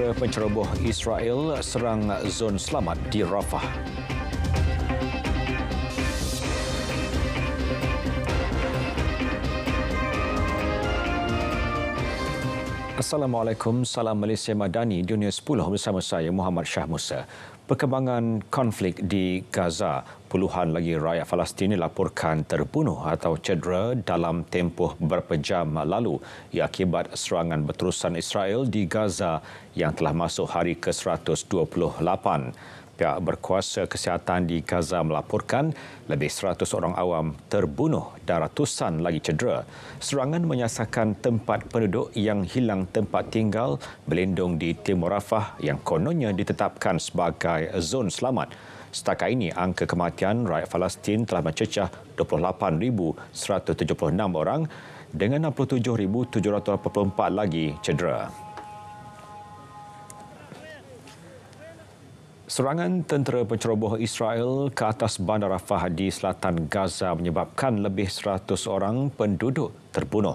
tentera penceroboh Israel serang zon selamat di Rafah. Assalamualaikum, Salam Malaysia Madani, Dunia 10 bersama saya Muhammad Shah Musa. Perkembangan konflik di Gaza, puluhan lagi rakyat Palestin dilaporkan terbunuh atau cedera dalam tempoh beberapa jam lalu ia akibat serangan berterusan Israel di Gaza yang telah masuk hari ke-128 pihak berkuasa kesihatan di Gaza melaporkan lebih 100 orang awam terbunuh dan ratusan lagi cedera. Serangan menyasarkan tempat penduduk yang hilang tempat tinggal berlindung di Timur Rafah yang kononnya ditetapkan sebagai zon selamat. Setakat ini, angka kematian rakyat Palestin telah mencecah 28,176 orang dengan 67,784 lagi cedera. Serangan tentera penceroboh Israel ke atas bandar Rafah di selatan Gaza menyebabkan lebih 100 orang penduduk terbunuh.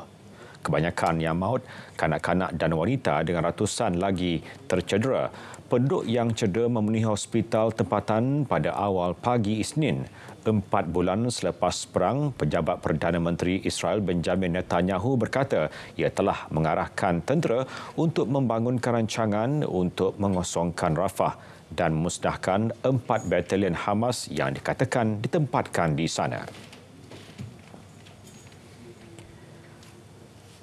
Kebanyakan yang maut, kanak-kanak dan wanita dengan ratusan lagi tercedera. Penduduk yang cedera memenuhi hospital tempatan pada awal pagi Isnin. Empat bulan selepas perang, Pejabat Perdana Menteri Israel Benjamin Netanyahu berkata ia telah mengarahkan tentera untuk membangunkan rancangan untuk mengosongkan Rafah dan musnahkan empat batalion Hamas yang dikatakan ditempatkan di sana.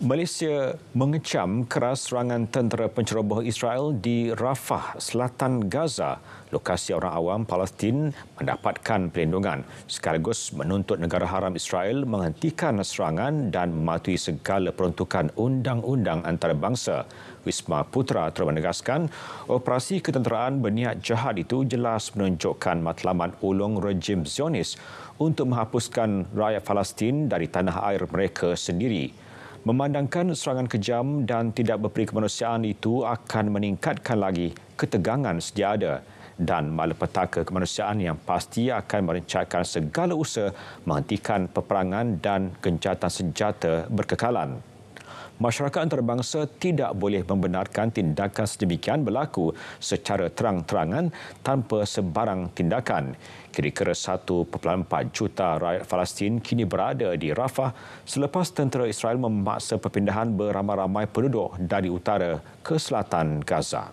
Malaysia mengecam keras serangan tentera penceroboh Israel di Rafah, selatan Gaza. Lokasi orang awam Palestin mendapatkan perlindungan sekaligus menuntut negara haram Israel menghentikan serangan dan mematuhi segala peruntukan undang-undang antarabangsa. Wisma Putra telah menegaskan operasi ketenteraan berniat jahat itu jelas menunjukkan matlamat ulung rejim Zionis untuk menghapuskan rakyat Palestin dari tanah air mereka sendiri. Memandangkan serangan kejam dan tidak berperi kemanusiaan itu akan meningkatkan lagi ketegangan sedia ada dan malapetaka kemanusiaan yang pasti akan merencatkan segala usaha menghentikan peperangan dan gencatan senjata berkekalan masyarakat antarabangsa tidak boleh membenarkan tindakan sedemikian berlaku secara terang-terangan tanpa sebarang tindakan. Kira-kira 1.4 juta rakyat Palestin kini berada di Rafah selepas tentera Israel memaksa perpindahan beramai-ramai penduduk dari utara ke selatan Gaza.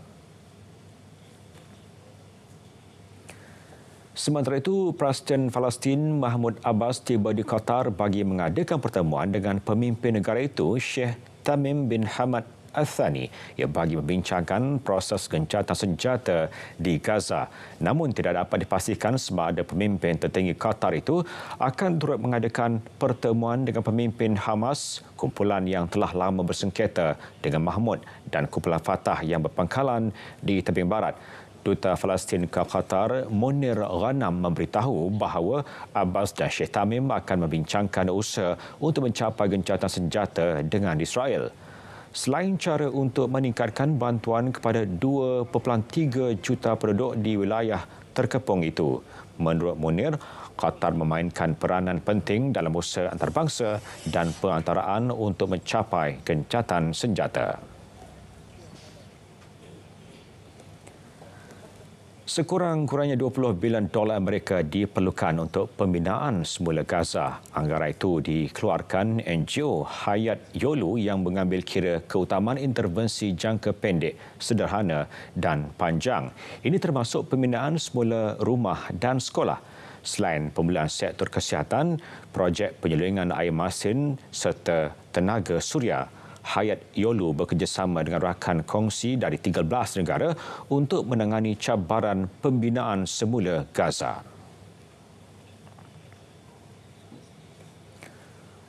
Sementara itu, Presiden Palestin Mahmud Abbas tiba di Qatar bagi mengadakan pertemuan dengan pemimpin negara itu, Sheikh Tamim bin Hamad Athani yang bagi membincangkan proses gencatan senjata di Gaza. Namun tidak dapat dipastikan sama ada pemimpin tertinggi Qatar itu akan turut mengadakan pertemuan dengan pemimpin Hamas, kumpulan yang telah lama bersengketa dengan Mahmud dan kumpulan Fatah yang berpangkalan di Tebing Barat. Duta Palestin ke Qatar Munir Ghanam memberitahu bahawa Abbas dan Sheikh Tamim akan membincangkan usaha untuk mencapai gencatan senjata dengan Israel. Selain cara untuk meningkatkan bantuan kepada 2.3 juta penduduk di wilayah terkepung itu, menurut Munir, Qatar memainkan peranan penting dalam usaha antarabangsa dan perantaraan untuk mencapai gencatan senjata. Sekurang-kurangnya 20 bilion dolar Amerika diperlukan untuk pembinaan semula Gaza. Anggaran itu dikeluarkan NGO Hayat Yolu yang mengambil kira keutamaan intervensi jangka pendek, sederhana dan panjang. Ini termasuk pembinaan semula rumah dan sekolah. Selain pembelian sektor kesihatan, projek penyelenggaraan air masin serta tenaga suria Hayat Yolu bekerjasama dengan rakan kongsi dari 13 negara untuk menangani cabaran pembinaan semula Gaza.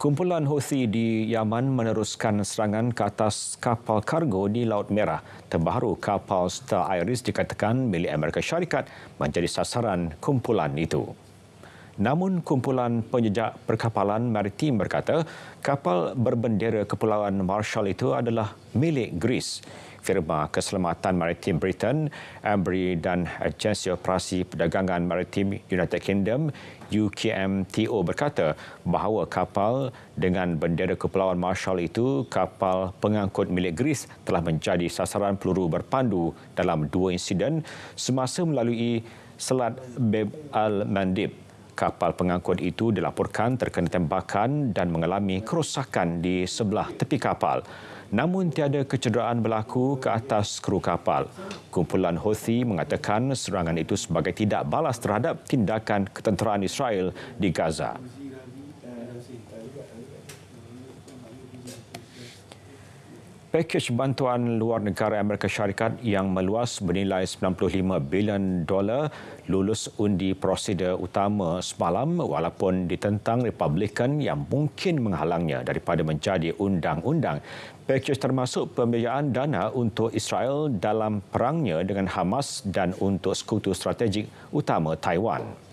Kumpulan Houthi di Yaman meneruskan serangan ke atas kapal kargo di Laut Merah. Terbaru kapal Star Iris dikatakan milik Amerika Syarikat menjadi sasaran kumpulan itu. Namun kumpulan penjejak perkapalan maritim berkata kapal berbendera Kepulauan Marshall itu adalah milik Greece. Firma Keselamatan Maritim Britain, Embry dan Agensi Operasi Perdagangan Maritim United Kingdom, UKMTO berkata bahawa kapal dengan bendera Kepulauan Marshall itu, kapal pengangkut milik Greece telah menjadi sasaran peluru berpandu dalam dua insiden semasa melalui Selat Beb al-Mandib kapal pengangkut itu dilaporkan terkena tembakan dan mengalami kerosakan di sebelah tepi kapal. Namun tiada kecederaan berlaku ke atas kru kapal. Kumpulan Houthi mengatakan serangan itu sebagai tidak balas terhadap tindakan ketenteraan Israel di Gaza. pakej bantuan luar negara Amerika Syarikat yang meluas bernilai 95 bilion dolar lulus undi prosedur utama semalam walaupun ditentang Republikan yang mungkin menghalangnya daripada menjadi undang-undang. Pakej termasuk pembiayaan dana untuk Israel dalam perangnya dengan Hamas dan untuk sekutu strategik utama Taiwan.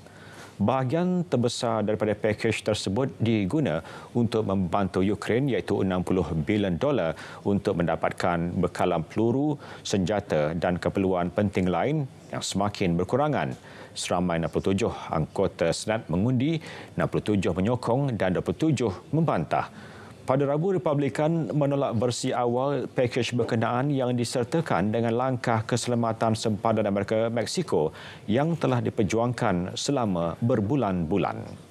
Bahagian terbesar daripada pakej tersebut diguna untuk membantu Ukraine iaitu 60 bilion dolar untuk mendapatkan bekalan peluru, senjata dan keperluan penting lain yang semakin berkurangan. Seramai 67 anggota Senat mengundi, 67 menyokong dan 27 membantah. Pada Rabu, Republikan menolak versi awal pakej berkenaan yang disertakan dengan langkah keselamatan sempadan Amerika Meksiko yang telah diperjuangkan selama berbulan-bulan.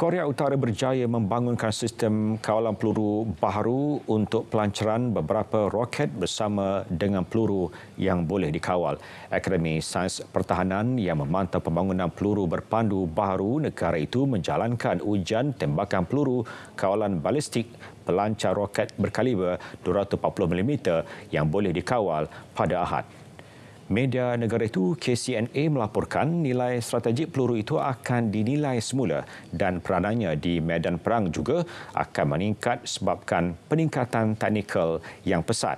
Korea Utara berjaya membangunkan sistem kawalan peluru baru untuk pelancaran beberapa roket bersama dengan peluru yang boleh dikawal. Akademi Sains Pertahanan yang memantau pembangunan peluru berpandu baru negara itu menjalankan ujian tembakan peluru kawalan balistik pelancar roket berkaliber 240mm yang boleh dikawal pada Ahad. Media negara itu KCNA melaporkan nilai strategik peluru itu akan dinilai semula dan peranannya di medan perang juga akan meningkat sebabkan peningkatan teknikal yang pesat.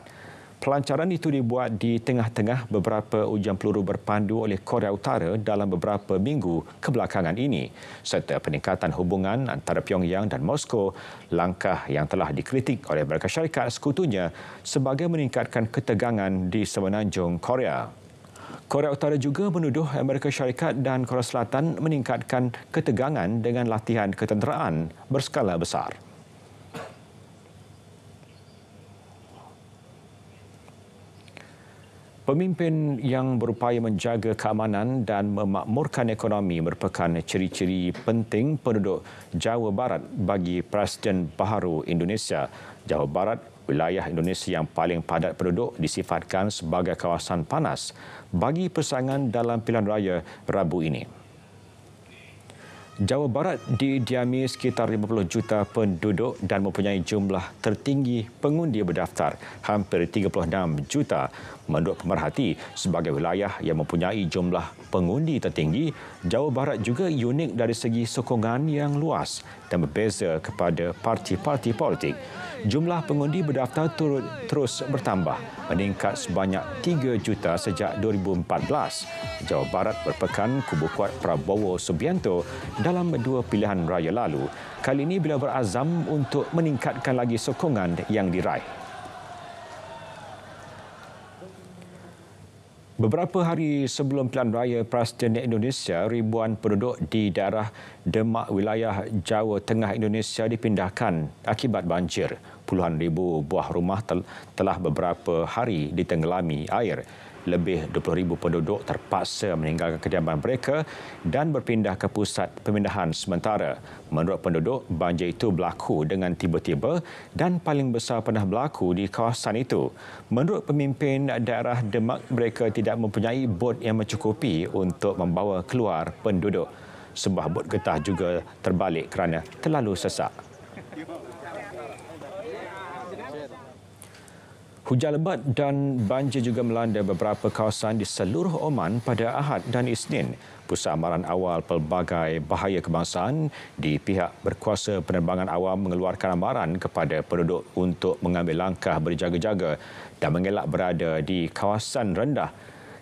Pelancaran itu dibuat di tengah-tengah beberapa ujian peluru berpandu oleh Korea Utara dalam beberapa minggu kebelakangan ini serta peningkatan hubungan antara Pyongyang dan Moskow langkah yang telah dikritik oleh Amerika sekutunya sebagai meningkatkan ketegangan di semenanjung Korea. Korea Utara juga menuduh Amerika Syarikat dan Korea Selatan meningkatkan ketegangan dengan latihan ketenteraan berskala besar. Pemimpin yang berupaya menjaga keamanan dan memakmurkan ekonomi merupakan ciri-ciri penting penduduk Jawa Barat bagi Presiden Baharu Indonesia. Jawa Barat wilayah Indonesia yang paling padat penduduk disifatkan sebagai kawasan panas bagi persaingan dalam pilihan raya Rabu ini. Jawa Barat didiami sekitar 50 juta penduduk dan mempunyai jumlah tertinggi pengundi berdaftar, hampir 36 juta Menurut pemerhati, sebagai wilayah yang mempunyai jumlah pengundi tertinggi, Jawa Barat juga unik dari segi sokongan yang luas dan berbeza kepada parti-parti politik. Jumlah pengundi berdaftar turut terus bertambah, meningkat sebanyak 3 juta sejak 2014. Jawa Barat berpekan kubu kuat Prabowo Subianto dalam dua pilihan raya lalu. Kali ini beliau berazam untuk meningkatkan lagi sokongan yang diraih. Beberapa hari sebelum pilihan raya Presiden Indonesia, ribuan penduduk di daerah Demak wilayah Jawa Tengah Indonesia dipindahkan akibat banjir. Puluhan ribu buah rumah telah beberapa hari ditenggelami air lebih 20,000 penduduk terpaksa meninggalkan kediaman mereka dan berpindah ke pusat pemindahan sementara. Menurut penduduk, banjir itu berlaku dengan tiba-tiba dan paling besar pernah berlaku di kawasan itu. Menurut pemimpin daerah Demak, mereka tidak mempunyai bot yang mencukupi untuk membawa keluar penduduk. Sebuah bot getah juga terbalik kerana terlalu sesak. Hujan lebat dan banjir juga melanda beberapa kawasan di seluruh Oman pada Ahad dan Isnin. Pusat amaran awal pelbagai bahaya kebangsaan di pihak berkuasa penerbangan awam mengeluarkan amaran kepada penduduk untuk mengambil langkah berjaga-jaga dan mengelak berada di kawasan rendah.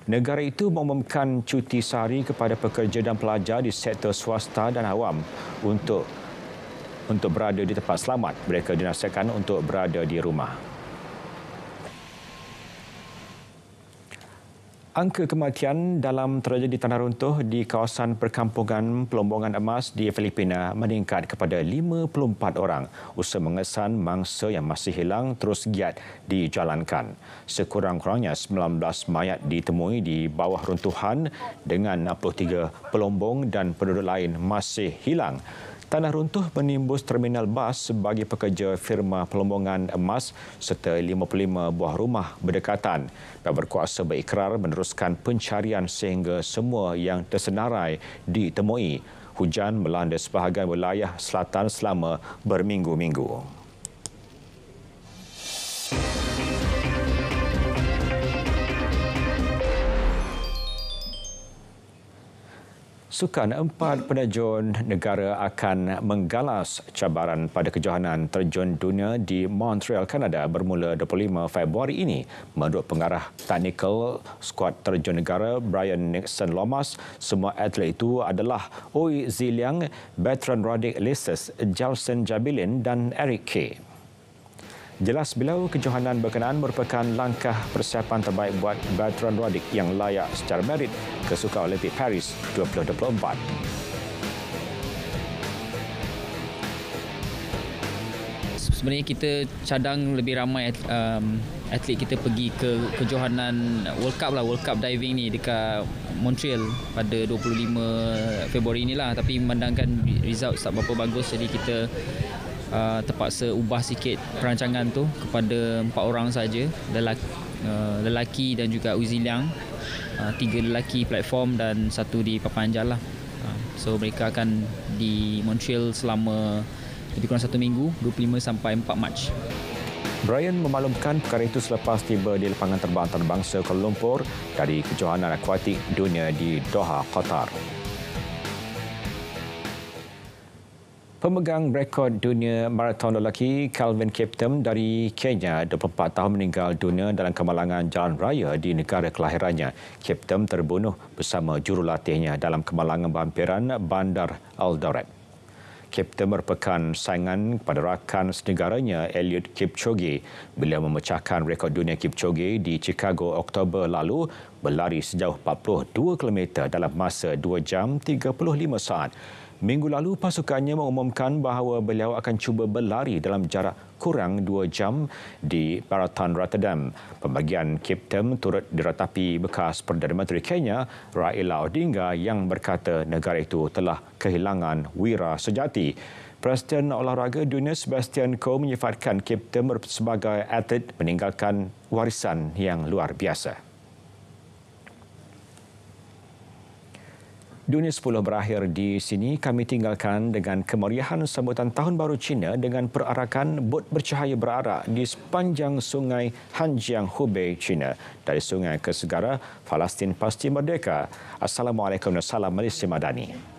Negara itu mengumumkan cuti sehari kepada pekerja dan pelajar di sektor swasta dan awam untuk untuk berada di tempat selamat. Mereka dinasihatkan untuk berada di rumah. Angka kematian dalam tragedi tanah runtuh di kawasan perkampungan pelombongan emas di Filipina meningkat kepada 54 orang. Usaha mengesan mangsa yang masih hilang terus giat dijalankan. Sekurang-kurangnya 19 mayat ditemui di bawah runtuhan dengan 63 pelombong dan penduduk lain masih hilang. Tanah runtuh menimbus terminal bas sebagai pekerja firma pelombongan emas serta 55 buah rumah berdekatan. Pihak berkuasa berikrar meneruskan pencarian sehingga semua yang tersenarai ditemui. Hujan melanda sebahagian wilayah selatan selama berminggu-minggu. Sukan empat penerjun negara akan menggalas cabaran pada kejohanan terjun dunia di Montreal, Kanada bermula 25 Februari ini. Menurut pengarah teknikal skuad terjun negara Brian Nixon Lomas, semua atlet itu adalah Oi Ziliang, veteran Roddick Lises, Jelson Jabilin dan Eric Kay. Jelas beliau kejohanan berkenaan merupakan langkah persiapan terbaik buat Bertrand Roddick yang layak secara merit ke Sukar Olimpik Paris 2024. Sebenarnya kita cadang lebih ramai um, atlet kita pergi ke kejohanan World Cup lah World Cup diving ni dekat Montreal pada 25 Februari inilah tapi memandangkan result tak berapa bagus jadi kita Uh, terpaksa ubah sikit perancangan tu kepada empat orang saja lelaki uh, lelaki dan juga Uzi Liang uh, tiga lelaki platform dan satu di papan jalan lah. uh, so mereka akan di Montreal selama lebih kurang satu minggu 25 sampai 4 Mac Brian memaklumkan perkara itu selepas tiba di lapangan terbang antarabangsa Kuala Lumpur dari Kejohanan Akuatik Dunia di Doha, Qatar. Pemegang rekod dunia maraton lelaki Calvin Kiptum dari Kenya 24 tahun meninggal dunia dalam kemalangan jalan raya di negara kelahirannya. Kiptum terbunuh bersama jurulatihnya dalam kemalangan bampiran Bandar Eldoret. Kiptum merupakan saingan kepada rakan senegaranya Eliud Kipchoge. Beliau memecahkan rekod dunia Kipchoge di Chicago Oktober lalu berlari sejauh 42 km dalam masa 2 jam 35 saat. Minggu lalu pasukannya mengumumkan bahawa beliau akan cuba berlari dalam jarak kurang 2 jam di Marathon Rotterdam. Pembagian Kiptem turut diratapi bekas Perdana Menteri Kenya Raila Odinga yang berkata negara itu telah kehilangan wira sejati. Presiden olahraga dunia Sebastian Coe menyifatkan Kiptem sebagai atlet meninggalkan warisan yang luar biasa. Dunia 10 berakhir di sini. Kami tinggalkan dengan kemeriahan sambutan Tahun Baru Cina dengan perarakan bot bercahaya berarak di sepanjang sungai Hanjiang Hubei, China. Dari sungai ke segara, Palestin pasti merdeka. Assalamualaikum dan salam Malaysia Madani.